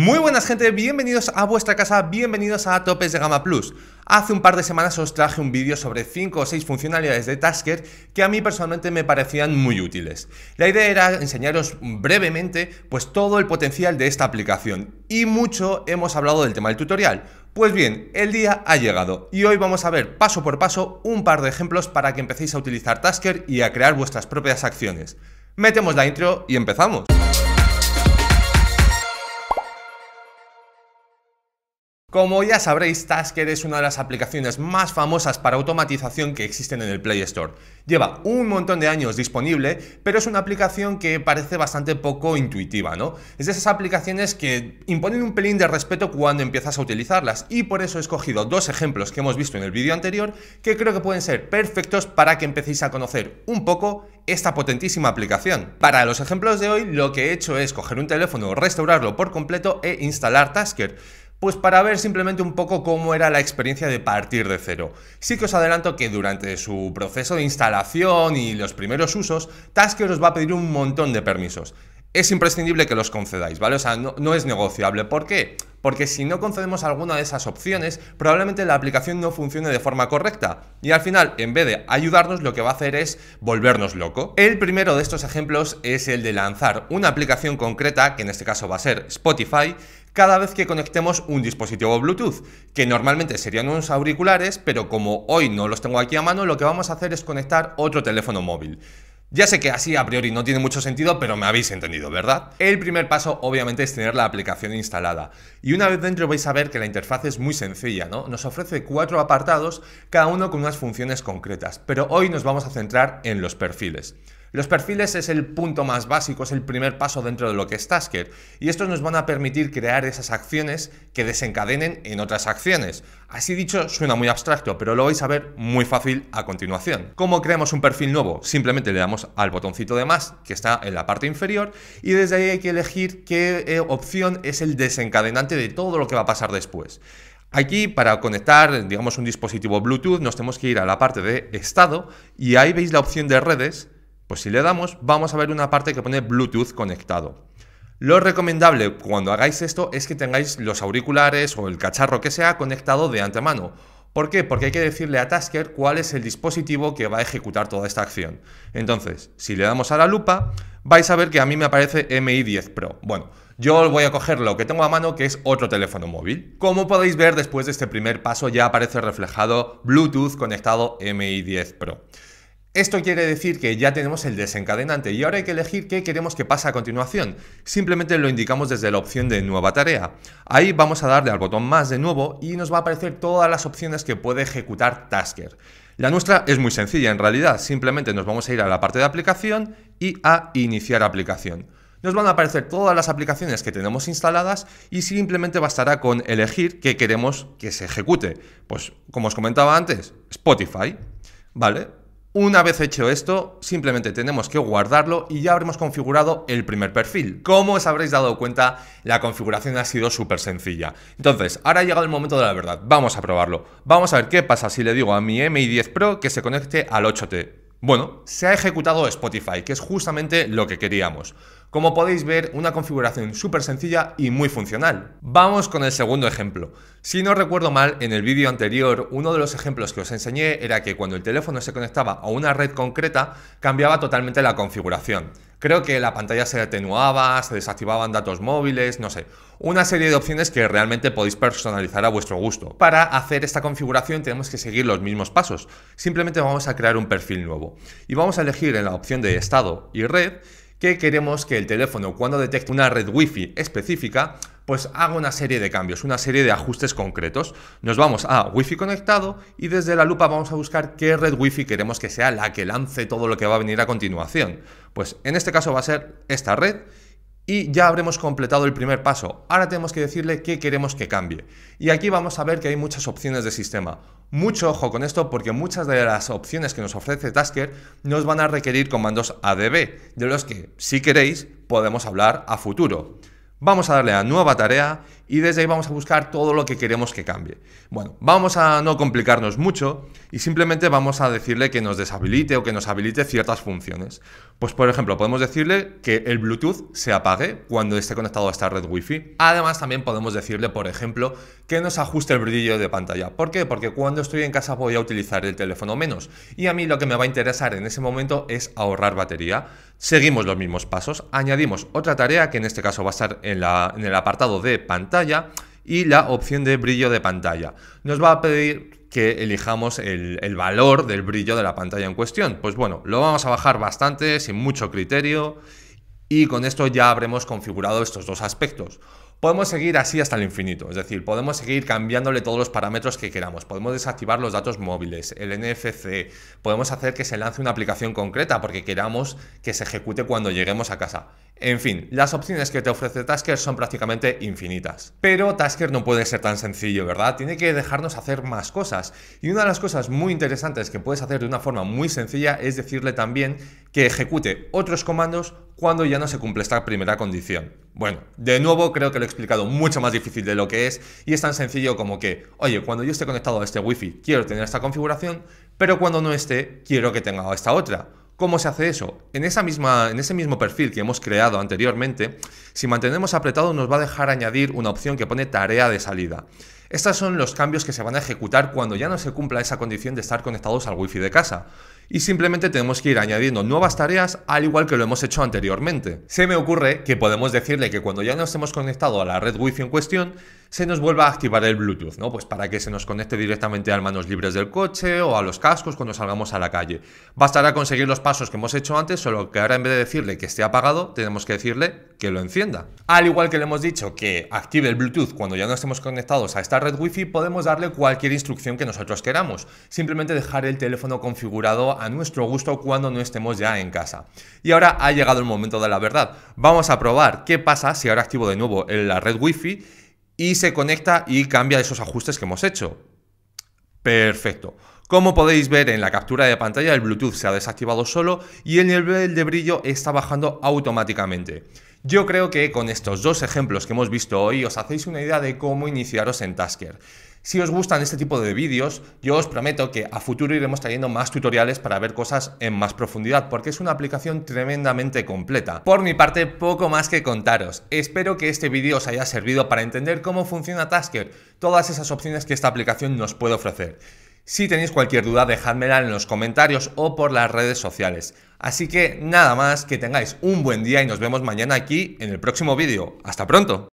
Muy buenas gente, bienvenidos a vuestra casa, bienvenidos a Topes de Gama Plus. Hace un par de semanas os traje un vídeo sobre 5 o 6 funcionalidades de Tasker que a mí personalmente me parecían muy útiles. La idea era enseñaros brevemente pues todo el potencial de esta aplicación y mucho hemos hablado del tema del tutorial. Pues bien, el día ha llegado y hoy vamos a ver paso por paso un par de ejemplos para que empecéis a utilizar Tasker y a crear vuestras propias acciones. Metemos la intro y empezamos. Como ya sabréis, Tasker es una de las aplicaciones más famosas para automatización que existen en el Play Store. Lleva un montón de años disponible, pero es una aplicación que parece bastante poco intuitiva, ¿no? Es de esas aplicaciones que imponen un pelín de respeto cuando empiezas a utilizarlas y por eso he escogido dos ejemplos que hemos visto en el vídeo anterior que creo que pueden ser perfectos para que empecéis a conocer un poco esta potentísima aplicación. Para los ejemplos de hoy, lo que he hecho es coger un teléfono, restaurarlo por completo e instalar Tasker. Pues para ver simplemente un poco cómo era la experiencia de partir de cero. Sí que os adelanto que durante su proceso de instalación y los primeros usos, Tasker os va a pedir un montón de permisos. Es imprescindible que los concedáis, ¿vale? O sea, no, es negociable. ¿Por qué? porque si no concedemos alguna de esas opciones, probablemente la aplicación no funcione de forma correcta y al final, en vez de ayudarnos, lo que va a hacer es volvernos loco. El primero de estos ejemplos es el de lanzar una aplicación concreta, que en este caso va a ser Spotify, cada vez que conectemos un dispositivo Bluetooth, que normalmente serían unos auriculares, pero como hoy no los tengo aquí a mano, lo que vamos a hacer es conectar otro teléfono móvil. Ya sé que así a priori no tiene mucho sentido, pero me habéis entendido, ¿verdad? El primer paso obviamente es tener la aplicación instalada. Y una vez dentro vais a ver que la interfaz es muy sencilla, ¿no? Nos ofrece cuatro apartados, cada uno con unas funciones concretas, pero hoy nos vamos a centrar en los perfiles. Los perfiles es el punto más básico, es el primer paso dentro de lo que es Tasker, y estos nos van a permitir crear esas acciones que desencadenen en otras acciones. Así dicho, suena muy abstracto, pero lo vais a ver muy fácil a continuación. ¿Cómo creamos un perfil nuevo? Simplemente le damos al botoncito de más, que está en la parte inferior, y desde ahí hay que elegir qué eh, opción es el desencadenante de todo lo que va a pasar después. Aquí para conectar, digamos, un dispositivo Bluetooth nos tenemos que ir a la parte de estado y ahí veis la opción de redes pues si le damos, vamos a ver una parte que pone Bluetooth conectado. Lo recomendable cuando hagáis esto es que tengáis los auriculares o el cacharro que sea conectado de antemano. ¿Por qué? Porque hay que decirle a Tasker cuál es el dispositivo que va a ejecutar toda esta acción. Entonces, si le damos a la lupa, vais a ver que a mí me aparece MI10 Pro. Bueno, yo voy a coger lo que tengo a mano, que es otro teléfono móvil. Como podéis ver, después de este primer paso ya aparece reflejado Bluetooth conectado MI10 Pro. Esto quiere decir que ya tenemos el desencadenante y ahora hay que elegir qué queremos que pase a continuación. Simplemente lo indicamos desde la opción de nueva tarea. Ahí vamos a darle al botón más de nuevo y nos va a aparecer todas las opciones que puede ejecutar Tasker. La nuestra es muy sencilla en realidad, simplemente nos vamos a ir a la parte de aplicación y a iniciar aplicación. Nos van a aparecer todas las aplicaciones que tenemos instaladas y simplemente bastará con elegir qué queremos que se ejecute. Pues como os comentaba antes, Spotify. ¿Vale? Una vez hecho esto, simplemente tenemos que guardarlo y ya habremos configurado el primer perfil. Como os habréis dado cuenta, la configuración ha sido súper sencilla. Entonces, ahora ha llegado el momento de la verdad. Vamos a probarlo. Vamos a ver qué pasa si le digo a mi Mi 10 Pro que se conecte al 8T. Bueno, se ha ejecutado Spotify, que es justamente lo que queríamos. Como podéis ver, una configuración súper sencilla y muy funcional. Vamos con el segundo ejemplo. Si no recuerdo mal, en el vídeo anterior, uno de los ejemplos que os enseñé era que cuando el teléfono se conectaba a una red concreta, cambiaba totalmente la configuración. Creo que la pantalla se atenuaba, se desactivaban datos móviles, no sé. Una serie de opciones que realmente podéis personalizar a vuestro gusto. Para hacer esta configuración tenemos que seguir los mismos pasos. Simplemente vamos a crear un perfil nuevo. Y vamos a elegir en la opción de estado y red que queremos que el teléfono cuando detecte una red wifi específica pues hago una serie de cambios, una serie de ajustes concretos. Nos vamos a Wi-Fi conectado y desde la lupa vamos a buscar qué red Wi-Fi queremos que sea la que lance todo lo que va a venir a continuación. Pues en este caso va a ser esta red y ya habremos completado el primer paso. Ahora tenemos que decirle qué queremos que cambie. Y aquí vamos a ver que hay muchas opciones de sistema. Mucho ojo con esto porque muchas de las opciones que nos ofrece Tasker nos van a requerir comandos ADB, de los que, si queréis, podemos hablar a futuro. Vamos a darle a nueva tarea y desde ahí vamos a buscar todo lo que queremos que cambie. Bueno, vamos a no complicarnos mucho y simplemente vamos a decirle que nos deshabilite o que nos habilite ciertas funciones. Pues por ejemplo, podemos decirle que el Bluetooth se apague cuando esté conectado a esta red Wi-Fi. Además también podemos decirle, por ejemplo, que nos ajuste el brillo de pantalla. ¿Por qué? Porque cuando estoy en casa voy a utilizar el teléfono menos y a mí lo que me va a interesar en ese momento es ahorrar batería. Seguimos los mismos pasos, añadimos otra tarea que en este caso va a estar en, en el apartado de pantalla y la opción de brillo de pantalla. Nos va a pedir que elijamos el, el, valor del brillo de la pantalla en cuestión. Pues bueno, lo vamos a bajar bastante, sin mucho criterio, y con esto ya habremos configurado estos dos aspectos. Podemos seguir así hasta el infinito, es decir, podemos seguir cambiándole todos los parámetros que queramos, podemos desactivar los datos móviles, el NFC, podemos hacer que se lance una aplicación concreta porque queramos que se ejecute cuando lleguemos a casa. En fin, las opciones que te ofrece Tasker son prácticamente infinitas. Pero Tasker no puede ser tan sencillo, ¿verdad? Tiene que dejarnos hacer más cosas. Y una de las cosas muy interesantes que puedes hacer de una forma muy sencilla es decirle también que ejecute otros comandos cuando ya no se cumple esta primera condición. Bueno, de nuevo creo que lo he explicado mucho más difícil de lo que es y es tan sencillo como que, oye, cuando yo esté conectado a este wifi quiero tener esta configuración, pero cuando no esté quiero que tenga esta otra ¿Cómo se hace eso? En, esa misma, en ese mismo perfil que hemos creado anteriormente, si mantenemos apretado nos va a dejar añadir una opción que pone tarea de salida. Estos son los cambios que se van a ejecutar cuando ya no se cumpla esa condición de estar conectados al wifi de casa. Y simplemente tenemos que ir añadiendo nuevas tareas al igual que lo hemos hecho anteriormente. Se me ocurre que podemos decirle que cuando ya no estemos conectado a la red wifi en cuestión, se nos vuelva a activar el Bluetooth, ¿no? Pues para que se nos conecte directamente a manos libres del coche o a los cascos cuando salgamos a la calle. Bastará conseguir los pasos que hemos hecho antes, solo que ahora en vez de decirle que esté apagado, tenemos que decirle que lo encienda. Al igual que le hemos dicho que active el Bluetooth cuando ya no estemos conectados a esta red Wi-Fi podemos darle cualquier instrucción que nosotros queramos, simplemente dejar el teléfono configurado a nuestro gusto cuando no estemos ya en casa. Y ahora ha llegado el momento de la verdad. Vamos a probar qué pasa si ahora activo de nuevo la red Wi-Fi y se conecta y cambia esos ajustes que hemos hecho. Perfecto. Como podéis ver en la captura de pantalla, el Bluetooth se ha desactivado solo y el nivel de brillo está bajando automáticamente. Yo creo que con estos dos ejemplos que hemos visto hoy os hacéis una idea de cómo iniciaros en Tasker. Si os gustan este tipo de vídeos, yo os prometo que a futuro iremos trayendo más tutoriales para ver cosas en más profundidad, porque es una aplicación tremendamente completa. Por mi parte, poco más que contaros. Espero que este vídeo os haya servido para entender cómo funciona Tasker, todas esas opciones que esta aplicación nos puede ofrecer. Si tenéis cualquier duda, dejadmela en los comentarios o por las redes sociales. Así que nada más, que tengáis un buen día y nos vemos mañana aquí en el próximo vídeo. ¡Hasta pronto!